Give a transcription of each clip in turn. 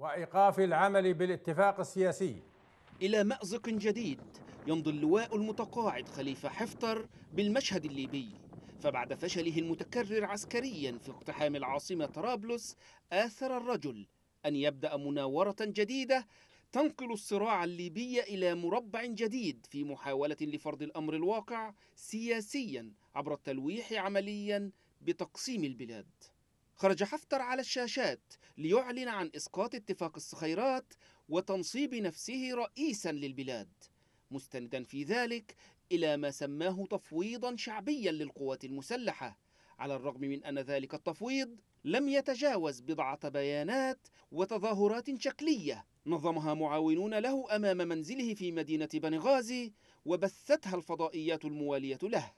وايقاف العمل بالاتفاق السياسي الى مازق جديد يمضي اللواء المتقاعد خليفه حفتر بالمشهد الليبي فبعد فشله المتكرر عسكريا في اقتحام العاصمه طرابلس اثر الرجل ان يبدا مناوره جديده تنقل الصراع الليبي الى مربع جديد في محاوله لفرض الامر الواقع سياسيا عبر التلويح عمليا بتقسيم البلاد خرج حفتر على الشاشات ليعلن عن إسقاط اتفاق الصخيرات وتنصيب نفسه رئيسا للبلاد مستندا في ذلك إلى ما سماه تفويضا شعبيا للقوات المسلحة على الرغم من أن ذلك التفويض لم يتجاوز بضعة بيانات وتظاهرات شكلية نظمها معاونون له أمام منزله في مدينة بنغازي وبثتها الفضائيات الموالية له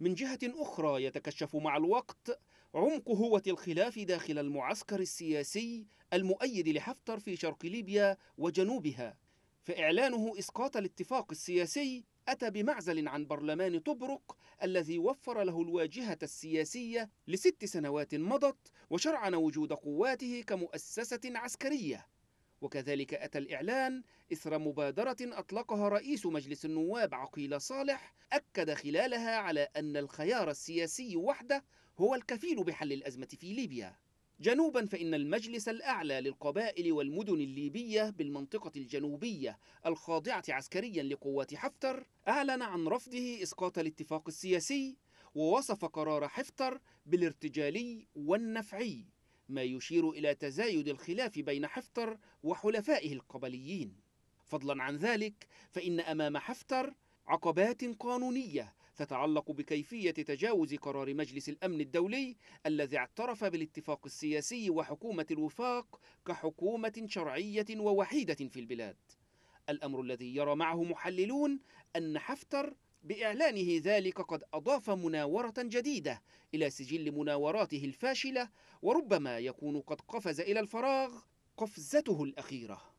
من جهة أخرى يتكشف مع الوقت عمق هوة الخلاف داخل المعسكر السياسي المؤيد لحفتر في شرق ليبيا وجنوبها فإعلانه إسقاط الاتفاق السياسي أتى بمعزل عن برلمان طبرق الذي وفر له الواجهة السياسية لست سنوات مضت وشرعن وجود قواته كمؤسسة عسكرية وكذلك أتى الإعلان إثر مبادرة أطلقها رئيس مجلس النواب عقيل صالح أكد خلالها على أن الخيار السياسي وحده هو الكفيل بحل الأزمة في ليبيا جنوبا فإن المجلس الأعلى للقبائل والمدن الليبية بالمنطقة الجنوبية الخاضعة عسكريا لقوات حفتر أعلن عن رفضه إسقاط الاتفاق السياسي ووصف قرار حفتر بالارتجالي والنفعي ما يشير إلى تزايد الخلاف بين حفتر وحلفائه القبليين فضلا عن ذلك فإن أمام حفتر عقبات قانونية تتعلق بكيفية تجاوز قرار مجلس الأمن الدولي الذي اعترف بالاتفاق السياسي وحكومة الوفاق كحكومة شرعية ووحيدة في البلاد الأمر الذي يرى معه محللون أن حفتر بإعلانه ذلك قد أضاف مناورة جديدة إلى سجل مناوراته الفاشلة وربما يكون قد قفز إلى الفراغ قفزته الأخيرة